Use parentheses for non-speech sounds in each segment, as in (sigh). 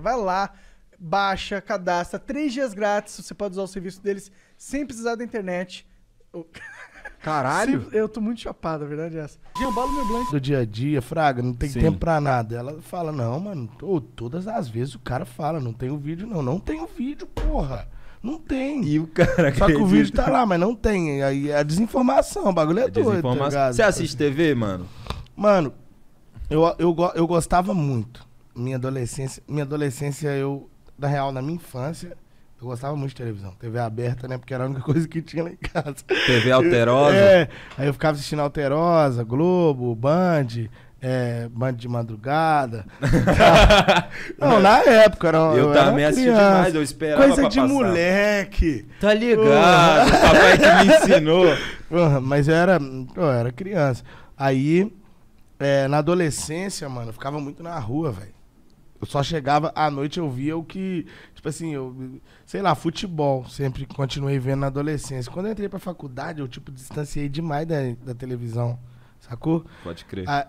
Vai lá, baixa, cadastra, três dias grátis, você pode usar o serviço deles sem precisar da internet. (laughs) Caralho! Eu tô muito chapado, a verdade é essa. bala meu blanco. Do dia a dia, Fraga, não tem Sim. tempo pra nada. Ela fala, não, mano, tô, todas as vezes o cara fala, não tem o vídeo, não. Não tem o vídeo, porra. Não tem. E o cara Só que o vídeo tá lá, mas não tem. Aí é desinformação, o bagulho é, é doido. Tá Você assiste TV, mano? Mano, eu, eu, eu gostava muito minha adolescência, minha adolescência eu, na real, na minha infância, eu gostava muito de televisão. TV aberta, né? Porque era a única (laughs) coisa que tinha lá em casa. TV alterosa? é. Aí eu ficava assistindo Alterosa, Globo, Band, é, Band de Madrugada. (laughs) não, na época era Eu, eu também assisti demais, eu esperava. Coisa de passar. moleque. Tá ligado, ah, o papai que me ensinou. (laughs) mas eu era, eu era criança. Aí, é, na adolescência, mano, eu ficava muito na rua, velho. Eu só chegava à noite, eu via o que. Tipo assim, eu. Sei lá, futebol. Sempre continuei vendo na adolescência. Quando eu entrei pra faculdade, eu, tipo, distanciei demais da, da televisão. Sacou? Pode crer. Ah,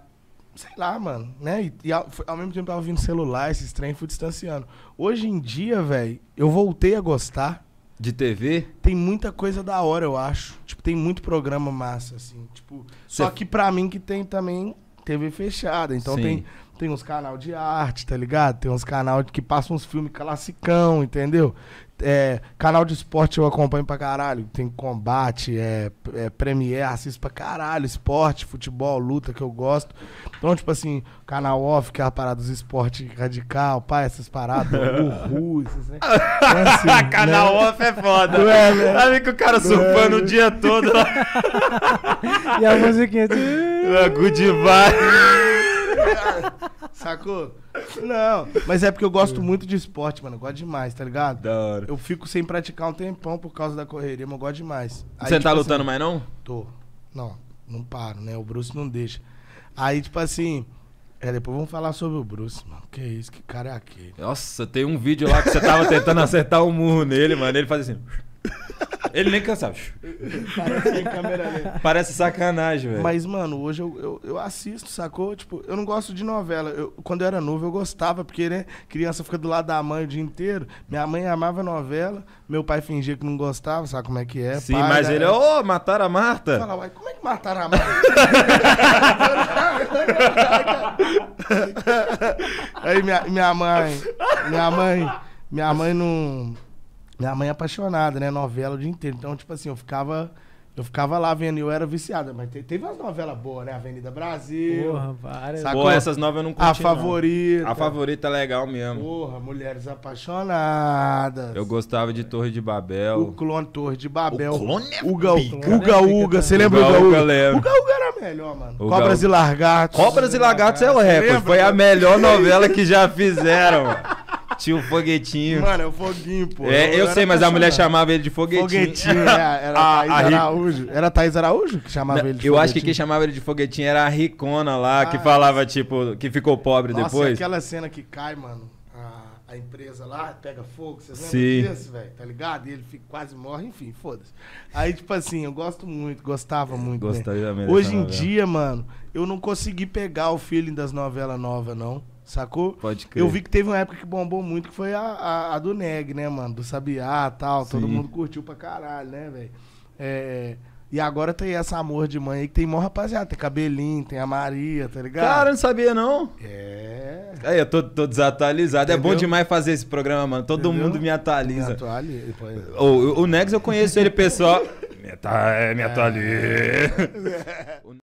sei lá, mano, né? E, e ao, ao, mesmo tempo tava vindo celular, esses trem, fui distanciando. Hoje em dia, velho, eu voltei a gostar. De TV? Tem muita coisa da hora, eu acho. Tipo, tem muito programa massa, assim. Tipo, Cê... só que pra mim que tem também TV fechada. Então Sim. tem tem uns canal de arte, tá ligado? Tem uns canal que passam uns filmes classicão, entendeu? É, canal de esporte eu acompanho pra caralho. Tem combate, é, é Premiere, assisto pra caralho. Esporte, futebol, luta que eu gosto. Então, tipo assim, canal off, que é a parada dos esporte radical, pá, essas paradas, Uhu, (laughs) esses, né? (laughs) Então, assim, né? canal né? off é foda. é, né? Sabe que o cara surfando é, o né? dia todo. (laughs) e a musiquinha de. Good vibe. (laughs) Sacou? Não, mas é porque eu gosto muito de esporte, mano. Eu gosto demais, tá ligado? Da hora. Eu fico sem praticar um tempão por causa da correria, mas eu gosto demais. Aí, Você tá tipo lutando assim, mais, não? Tô. Não, não paro, né? O Bruce não deixa. Aí, tipo assim. É, depois vamos falar sobre o Bruce, mano. Que isso, que cara é aquele? Nossa, tem um vídeo lá que você tava tentando (laughs) acertar um murro nele, mano. Ele faz assim. Ele nem cansava. Parece, Parece sacanagem, velho. Mas, mano, hoje eu, eu, eu, assisto, sacou? Tipo, eu não gosto de novela. Eu, quando eu era novo, eu gostava, porque, né, criança fica do lado da mãe o dia inteiro. Minha mãe amava novela, meu pai fingia que não gostava, sabe como é que é? Sim, pai, mas ele, é, ô, oh, mataram a Marta. Fala, uai, como é que mataram a Marta? (laughs) Aí minha, minha mãe, minha mãe, minha mãe não minha mãe é apaixonada, né? Novela o dia inteiro. Então, tipo assim, eu ficava. Eu ficava lá vendo, eu era viciada, mas teve umas novelas boas, né? Avenida Brasil. Porra, várias. Sacou? essas novas eu não curti. A favorita. Não. A favorita é legal mesmo. Porra, Mulheres Apaixonadas. Eu gostava de Torre de Babel. O clone Torre de Babel. O clone é Uga, pica, Uga, Uga, você lembra Uga Uga? Uga Uga era melhor, mano. Cobras e Lagartos. Cobras e Lagartos é o recorde. Foi a melhor novela que já fizeram, mano. (laughs) Tinha o um foguetinho. Mano, é o foguinho, pô. É, eu, eu sei, mas a mulher chamava ele de foguetinho. Foguetinho, é, era a, (laughs) Thaís a Araújo. Era Thaís Araújo que chamava Não, ele de Eu foguetinho. acho que quem chamava ele de foguetinho era a Ricona lá, ah, que falava, é. tipo, que ficou pobre Nossa, depois. Nossa, aquela cena que cai, mano. A, a empresa lá pega fogo, vocês lembram Sim. disso, velho? Tá ligado? E ele fica, quase morre, enfim, foda-se. Aí, tipo assim, eu gosto muito, gostava muito. Né? Gostaria né? mesmo. Hoje em dia, mano, eu não consegui pegar o feeling das novelas novas, não. Sacou? Pode crer. Eu vi que teve uma época que bombou muito, que foi a, a, a do Neg, né, mano? Do Sabiá e tal. Sim. Todo mundo curtiu pra caralho, né, velho? É, e agora tem essa amor de mãe aí que tem mó rapaziada. Tem cabelinho, tem a Maria, tá ligado? Cara, não sabia não. É. Aí, eu tô, tô desatualizado. Entendeu? É bom demais fazer esse programa, mano. Todo Entendeu? mundo me atualiza. Me atualiza. O, o, Nex eu conheço ele pessoal. (laughs) me, me atualiza. É. (laughs)